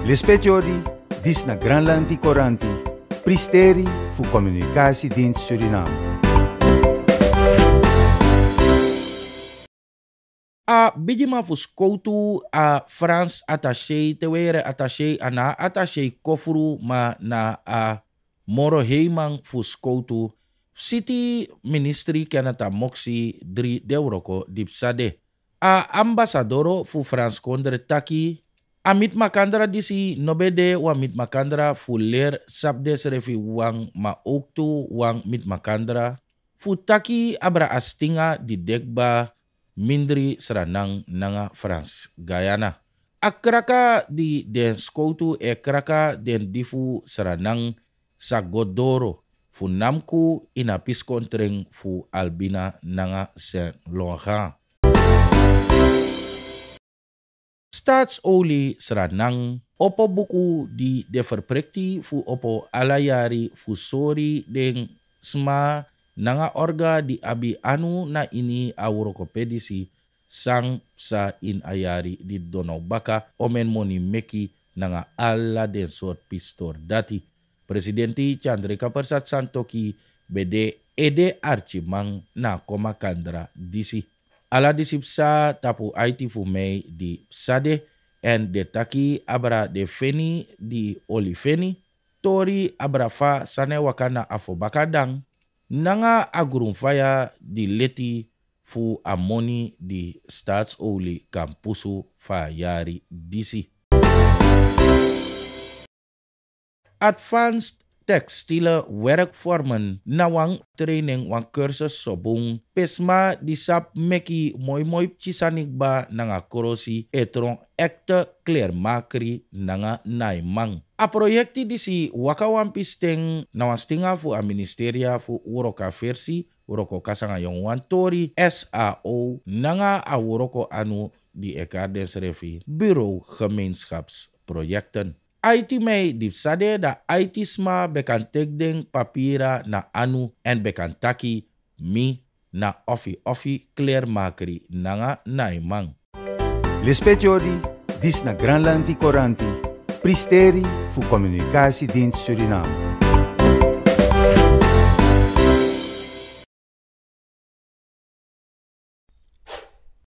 Lispetiori, dis na Granlanti Coranti, Pristeri voor Communicatiedienst Suriname. A bijima voor skoutu a Frans attaché te attaché ana attaché kofru ma na a moro heimang voor skoutu City Ministry Canada Moxi 3 Deuroko Dipsade. A ambassadoro voor Frans Kondre Taki Amit makandra si nobede wa mit makandra fuller sabde serefi wang ma oktu wang mit makandra futaki abra astinga di dekba mindri seranang nanga frans gayana Akraka di den skoutu e kraka den difu seranang sagodoro funamku namku ina piskontreng fu albina nanga sen loha oli seranang opo buku di defer prekti fu opo alayari fu sori deng sma nanga orga di abi anu na ini awurokopedisi sang sa in ayari di donau baka omen moni meki nanga ala den sort pistor dati presidenti Chandrika Persat Santoki bede ede archimang na komakandra kandra disi aladisip sa tapu Haiti fumei di Sade en de taki abra de feni di olifeni tori abra fa sane wakana afo bakadang nanga agurun faya di leti fu amoni di staatsolie kampusu fa yari disi. Advanced tekstile werkvormen nawang training wang kursus sobung pesma disap meki moy moy cisanikba nanga korosi etron ekte makri nanga naimang. A proyekti disi wakawan pisteng nawan stinga fu a ministeria fu uroka versi uroko kasanga yung wantori SAO nanga a uroko anu di Eka refi Bureau Gemeenschapsprojecten. IT may dip sade da IT sma bekan tekden papira na anu en bekan taki mi na offi offi kleermakeri nanga naimang. di, dis na Granlandi Koranti, pristeri fu communicatiedienst Suriname.